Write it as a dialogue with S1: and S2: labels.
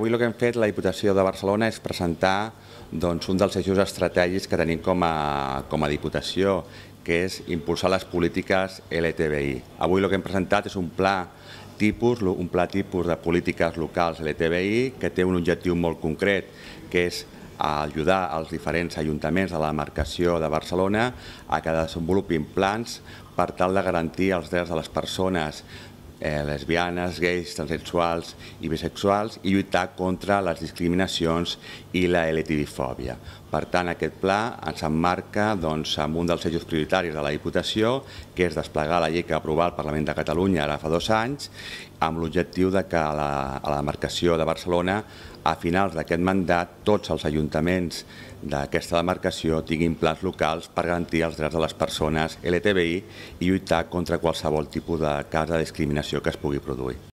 S1: Avui el que hem fet la Diputació de Barcelona és presentar doncs, un dels eixos estratègics que tenim com a, com a Diputació, que és impulsar les polítiques LTBI. Avui el que hem presentat és un pla tipus, un pla tipus de polítiques locals LTBI que té un objectiu molt concret, que és a ajudar els diferents ajuntaments de la demarcació de Barcelona a que desenvolupin plans per tal de garantir els drets de les persones eh, lesbianes, gais, transsexuals i bisexuals i lluitar contra les discriminacions i la LTV-fòbia. Per tant, aquest pla ens emmarca doncs, amb un dels eixos prioritaris de la Diputació, que és desplegar la llei que va aprovar el Parlament de Catalunya ara fa dos anys, amb l'objectiu de que a la, a la demarcació de Barcelona, a finals d'aquest mandat, tots els ajuntaments d'aquesta demarcació tinguin plans locals per garantir els drets de les persones LTBI i lluitar contra qualsevol tipus de cas de discriminació que es pugui produir.